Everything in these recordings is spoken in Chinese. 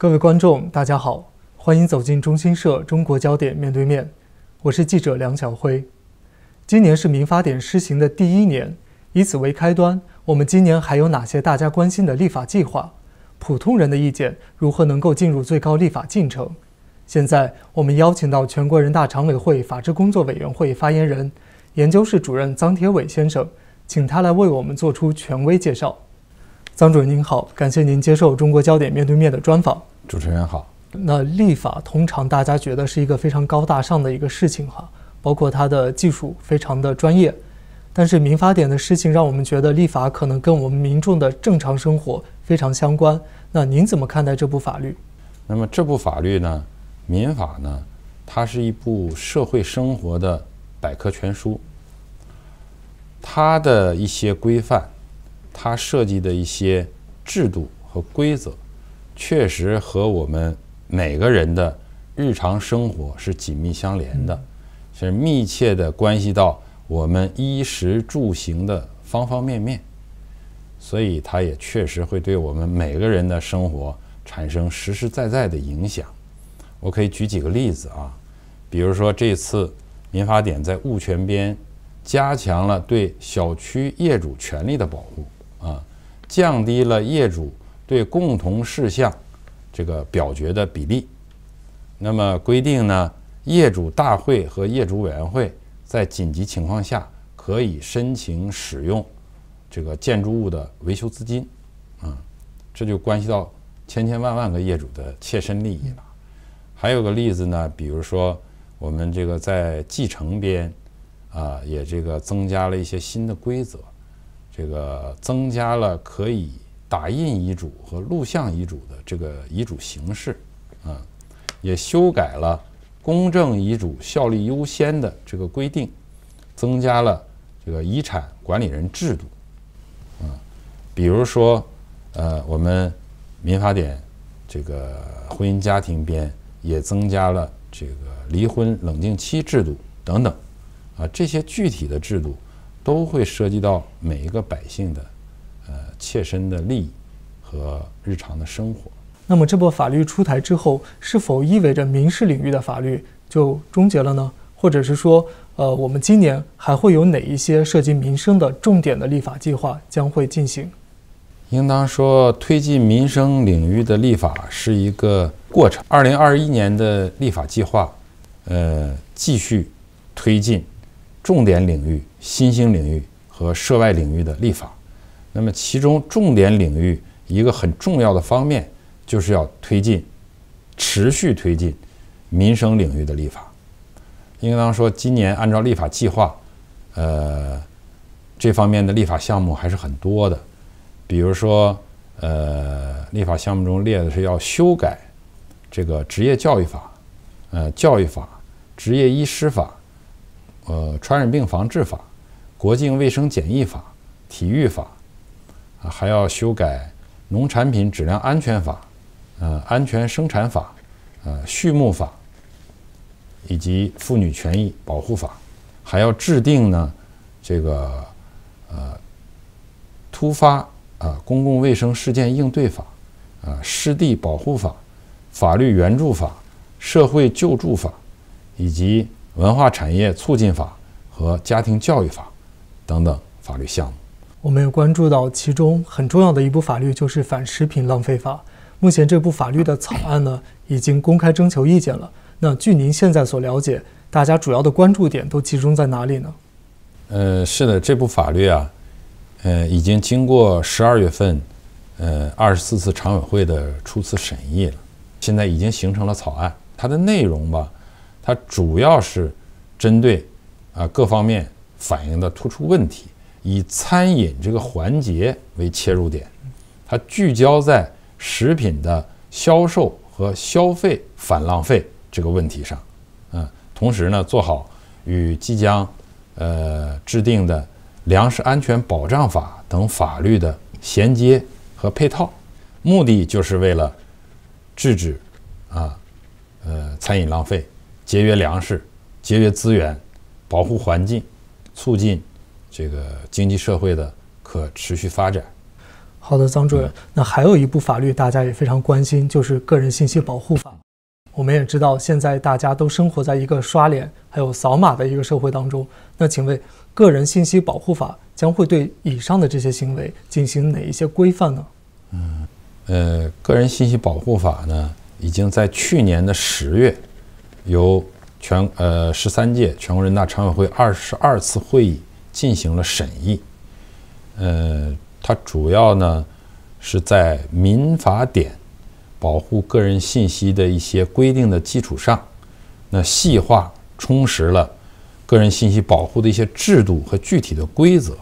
各位观众，大家好，欢迎走进中新社中国焦点面对面，我是记者梁晓辉。今年是民法典施行的第一年，以此为开端，我们今年还有哪些大家关心的立法计划？普通人的意见如何能够进入最高立法进程？现在我们邀请到全国人大常委会法制工作委员会发言人、研究室主任臧铁伟先生，请他来为我们做出权威介绍。臧主任您好，感谢您接受中国焦点面对面的专访。主持人好，那立法通常大家觉得是一个非常高大上的一个事情哈，包括它的技术非常的专业，但是民法典的事情让我们觉得立法可能跟我们民众的正常生活非常相关。那您怎么看待这部法律？那么这部法律呢，民法呢，它是一部社会生活的百科全书，它的一些规范，它设计的一些制度和规则。确实和我们每个人的日常生活是紧密相连的，是密切地关系到我们衣食住行的方方面面，所以它也确实会对我们每个人的生活产生实实在在的影响。我可以举几个例子啊，比如说这次民法典在物权编加强了对小区业主权利的保护啊，降低了业主。对共同事项这个表决的比例，那么规定呢，业主大会和业主委员会在紧急情况下可以申请使用这个建筑物的维修资金，啊，这就关系到千千万万个业主的切身利益了。还有个例子呢，比如说我们这个在继承边，啊，也这个增加了一些新的规则，这个增加了可以。打印遗嘱和录像遗嘱的这个遗嘱形式，啊，也修改了公证遗嘱效力优先的这个规定，增加了这个遗产管理人制度，啊，比如说，呃，我们民法典这个婚姻家庭编也增加了这个离婚冷静期制度等等，啊，这些具体的制度都会涉及到每一个百姓的。呃，切身的利益和日常的生活。那么，这部法律出台之后，是否意味着民事领域的法律就终结了呢？或者是说，呃，我们今年还会有哪一些涉及民生的重点的立法计划将会进行？应当说，推进民生领域的立法是一个过程。二零二一年的立法计划，呃，继续推进重点领域、新兴领域和涉外领域的立法。那么，其中重点领域一个很重要的方面，就是要推进、持续推进民生领域的立法。应当说，今年按照立法计划，呃，这方面的立法项目还是很多的。比如说，呃，立法项目中列的是要修改这个职业教育法、呃教育法、职业医师法、呃传染病防治法、国境卫生检疫法、体育法。还要修改农产品质量安全法、呃安全生产法、呃畜牧法，以及妇女权益保护法，还要制定呢这个呃突发啊公共卫生事件应对法、啊湿地保护法、法律援助法、社会救助法，以及文化产业促进法和家庭教育法等等法律项目。我们也关注到其中很重要的一部法律就是《反食品浪费法》。目前这部法律的草案呢，已经公开征求意见了。那据您现在所了解，大家主要的关注点都集中在哪里呢？呃，是的，这部法律啊，呃，已经经过十二月份，呃，二十四次常委会的初次审议了，现在已经形成了草案。它的内容吧，它主要是针对啊各方面反映的突出问题。以餐饮这个环节为切入点，它聚焦在食品的销售和消费反浪费这个问题上，嗯，同时呢，做好与即将呃制定的粮食安全保障法等法律的衔接和配套，目的就是为了制止啊呃餐饮浪费，节约粮食，节约资源，保护环境，促进。这个经济社会的可持续发展。好的，张主任，那还有一部法律大家也非常关心，就是《个人信息保护法》。我们也知道，现在大家都生活在一个刷脸、还有扫码的一个社会当中。那请问，《个人信息保护法》将会对以上的这些行为进行哪一些规范呢？嗯，呃，《个人信息保护法》呢，已经在去年的十月，由全呃十三届全国人大常委会二十二次会议。进行了审议，呃，它主要呢是在民法典保护个人信息的一些规定的基础上，那细化充实了个人信息保护的一些制度和具体的规则。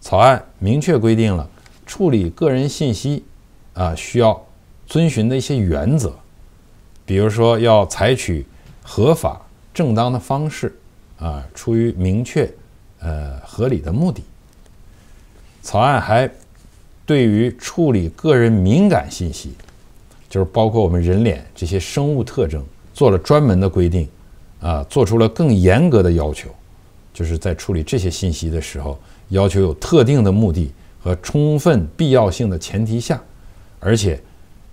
草案明确规定了处理个人信息啊需要遵循的一些原则，比如说要采取合法正当的方式啊，出于明确。呃，合理的目的。草案还对于处理个人敏感信息，就是包括我们人脸这些生物特征，做了专门的规定，啊，做出了更严格的要求，就是在处理这些信息的时候，要求有特定的目的和充分必要性的前提下，而且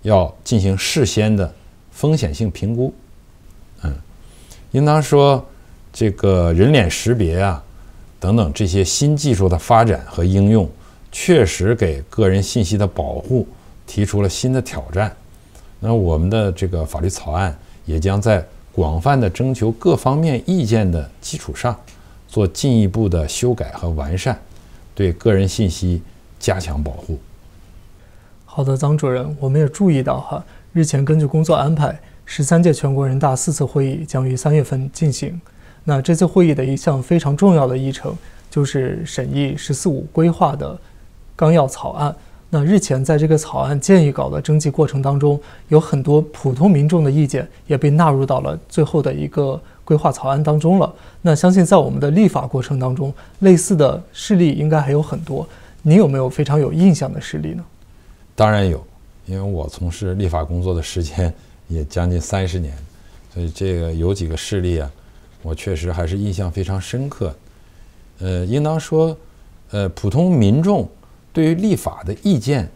要进行事先的风险性评估。嗯，应当说，这个人脸识别啊。等等，这些新技术的发展和应用，确实给个人信息的保护提出了新的挑战。那我们的这个法律草案也将在广泛的征求各方面意见的基础上，做进一步的修改和完善，对个人信息加强保护。好的，张主任，我们也注意到哈，日前根据工作安排，十三届全国人大四次会议将于三月份进行。那这次会议的一项非常重要的议程就是审议“十四五”规划的纲要草案。那日前，在这个草案建议稿的征集过程当中，有很多普通民众的意见也被纳入到了最后的一个规划草案当中了。那相信在我们的立法过程当中，类似的事例应该还有很多。你有没有非常有印象的事例呢？当然有，因为我从事立法工作的时间也将近三十年，所以这个有几个事例啊。我确实还是印象非常深刻，呃，应当说，呃，普通民众对于立法的意见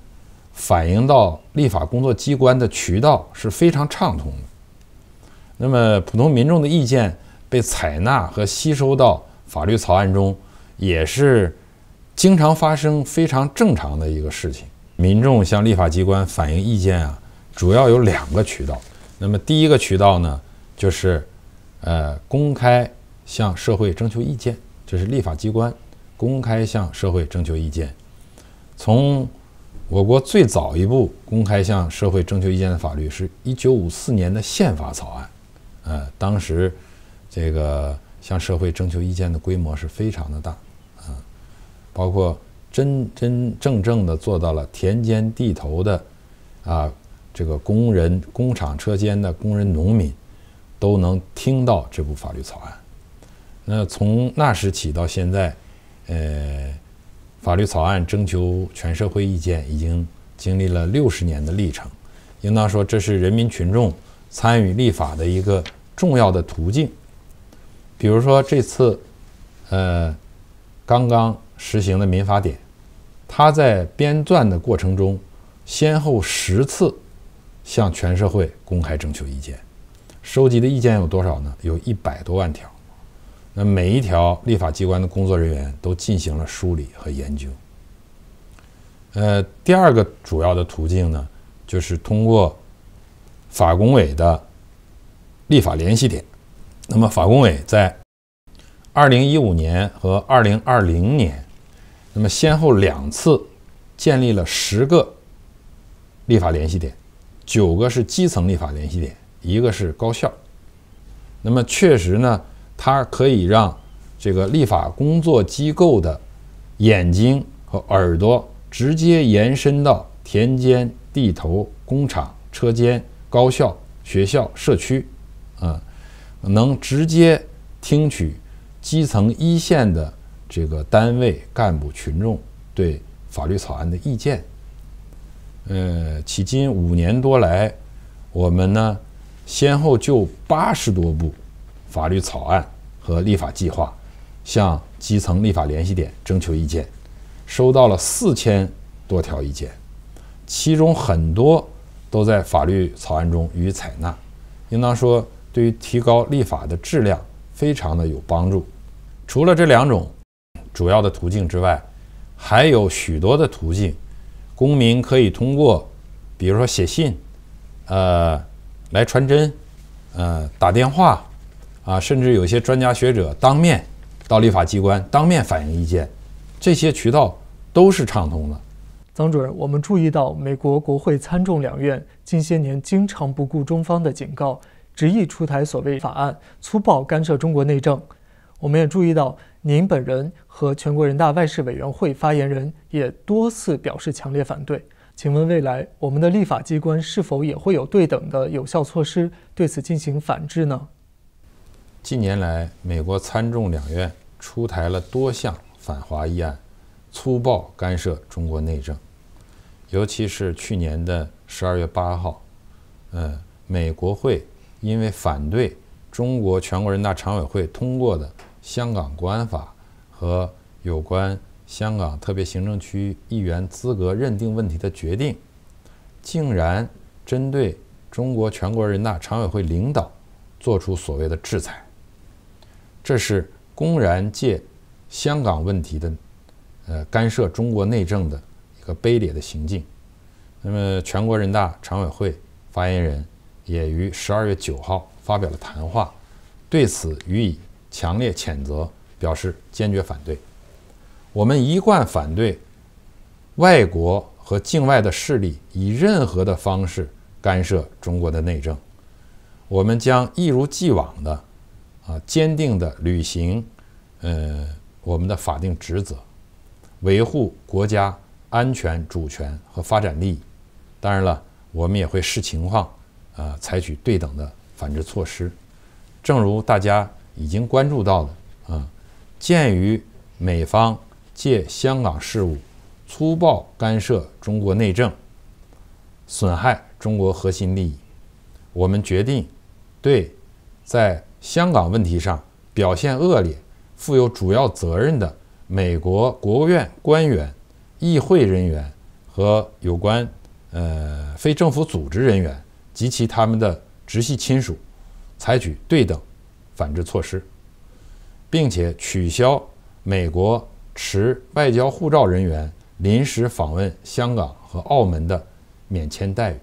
反映到立法工作机关的渠道是非常畅通的。那么，普通民众的意见被采纳和吸收到法律草案中，也是经常发生非常正常的一个事情。民众向立法机关反映意见啊，主要有两个渠道。那么，第一个渠道呢，就是。呃，公开向社会征求意见，这是立法机关公开向社会征求意见。从我国最早一部公开向社会征求意见的法律，是一九五四年的宪法草案。呃，当时这个向社会征求意见的规模是非常的大啊，包括真真正正的做到了田间地头的啊，这个工人、工厂车间的工人、农民。都能听到这部法律草案。那从那时起到现在，呃，法律草案征求全社会意见已经经历了六十年的历程。应当说，这是人民群众参与立法的一个重要的途径。比如说，这次，呃，刚刚实行的民法典，它在编纂的过程中，先后十次向全社会公开征求意见。收集的意见有多少呢？有一百多万条。那每一条，立法机关的工作人员都进行了梳理和研究。呃，第二个主要的途径呢，就是通过法工委的立法联系点。那么，法工委在二零一五年和二零二零年，那么先后两次建立了十个立法联系点，九个是基层立法联系点。一个是高效，那么确实呢，它可以让这个立法工作机构的眼睛和耳朵直接延伸到田间地头、工厂车间、高校、学校、社区，啊，能直接听取基层一线的这个单位、干部、群众对法律草案的意见。呃，迄今五年多来，我们呢。先后就八十多部法律草案和立法计划向基层立法联系点征求意见，收到了四千多条意见，其中很多都在法律草案中予以采纳，应当说对于提高立法的质量非常的有帮助。除了这两种主要的途径之外，还有许多的途径，公民可以通过，比如说写信，呃。来传真，呃，打电话，啊，甚至有些专家学者当面到立法机关当面反映意见，这些渠道都是畅通的。曾主任，我们注意到美国国会参众两院近些年经常不顾中方的警告，执意出台所谓法案，粗暴干涉中国内政。我们也注意到您本人和全国人大外事委员会发言人也多次表示强烈反对。请问未来我们的立法机关是否也会有对等的有效措施对此进行反制呢？近年来，美国参众两院出台了多项反华议案，粗暴干涉中国内政，尤其是去年的十二月八号，呃，美国会因为反对中国全国人大常委会通过的《香港国安法》和有关。香港特别行政区议员资格认定问题的决定，竟然针对中国全国人大常委会领导作出所谓的制裁，这是公然借香港问题的，呃干涉中国内政的一个卑劣的行径。那么全国人大常委会发言人也于十二月九号发表了谈话，对此予以强烈谴责，表示坚决反对。我们一贯反对外国和境外的势力以任何的方式干涉中国的内政。我们将一如既往的啊，坚定的履行呃我们的法定职责，维护国家安全、主权和发展利益。当然了，我们也会视情况啊采取对等的反制措施。正如大家已经关注到的啊，鉴于美方。借香港事务粗暴干涉中国内政，损害中国核心利益。我们决定，对在香港问题上表现恶劣、负有主要责任的美国国务院官员、议会人员和有关呃非政府组织人员及其他们的直系亲属，采取对等反制措施，并且取消美国。持外交护照人员临时访问香港和澳门的免签待遇。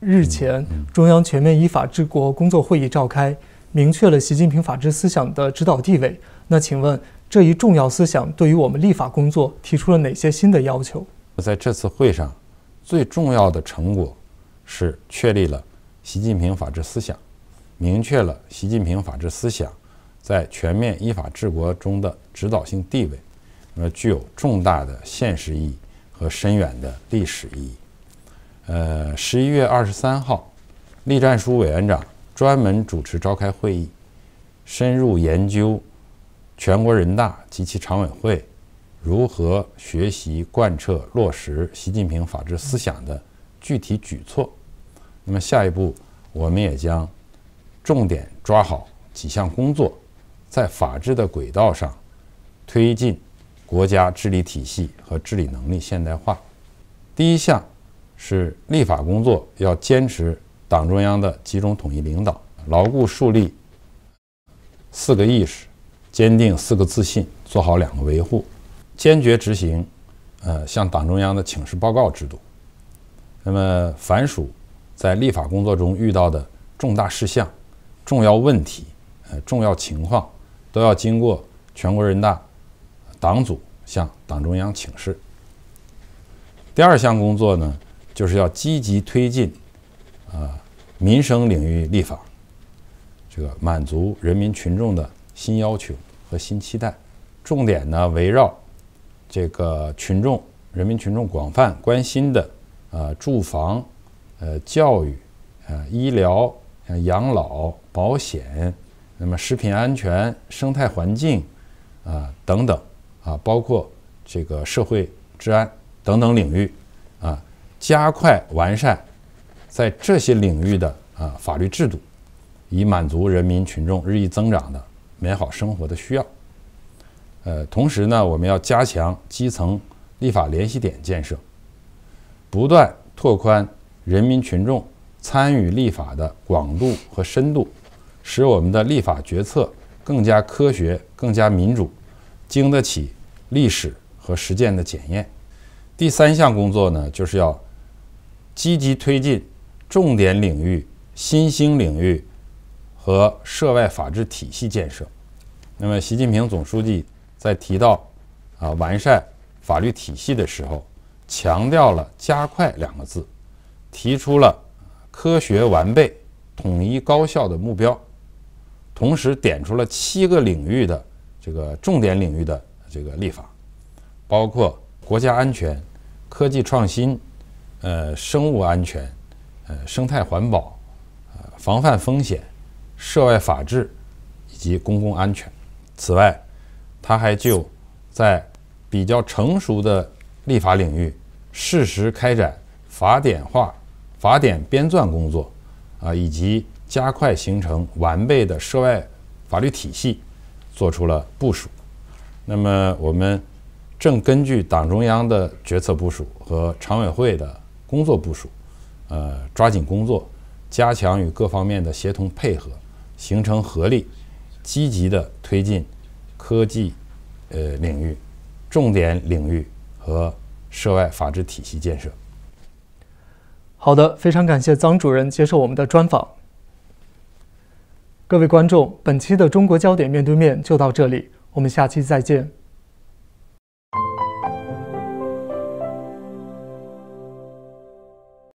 日前，中央全面依法治国工作会议召开，明确了习近平法治思想的指导地位。那请问，这一重要思想对于我们立法工作提出了哪些新的要求？在这次会上，最重要的成果是确立了习近平法治思想，明确了习近平法治思想在全面依法治国中的指导性地位。那具有重大的现实意义和深远的历史意义。呃，十一月二十三号，栗战书委员长专门主持召开会议，深入研究全国人大及其常委会如何学习贯彻落实习近平法治思想的具体举措。那么，下一步我们也将重点抓好几项工作，在法治的轨道上推进。国家治理体系和治理能力现代化，第一项是立法工作要坚持党中央的集中统一领导，牢固树立四个意识，坚定四个自信，做好两个维护，坚决执行呃向党中央的请示报告制度。那么，凡属在立法工作中遇到的重大事项、重要问题、呃重要情况，都要经过全国人大。党组向党中央请示。第二项工作呢，就是要积极推进，呃，民生领域立法，这个满足人民群众的新要求和新期待。重点呢，围绕这个群众、人民群众广泛关心的，呃，住房、呃，教育、呃，医疗、养老、保险，那么食品安全、生态环境啊等等。啊，包括这个社会治安等等领域，啊，加快完善在这些领域的啊法律制度，以满足人民群众日益增长的美好生活的需要。呃，同时呢，我们要加强基层立法联系点建设，不断拓宽人民群众参与立法的广度和深度，使我们的立法决策更加科学、更加民主，经得起。历史和实践的检验。第三项工作呢，就是要积极推进重点领域、新兴领域和涉外法治体系建设。那么，习近平总书记在提到啊完善法律体系的时候，强调了“加快”两个字，提出了科学完备、统一高效的目标，同时点出了七个领域的这个重点领域的。这个立法，包括国家安全、科技创新、呃生物安全、呃生态环保、防范风险、涉外法治以及公共安全。此外，他还就在比较成熟的立法领域适时开展法典化、法典编纂工作，啊，以及加快形成完备的涉外法律体系，做出了部署。那么，我们正根据党中央的决策部署和常委会的工作部署，呃，抓紧工作，加强与各方面的协同配合，形成合力，积极的推进科技呃领域、重点领域和涉外法治体系建设。好的，非常感谢张主任接受我们的专访。各位观众，本期的《中国焦点面对面》就到这里。我们下期再见。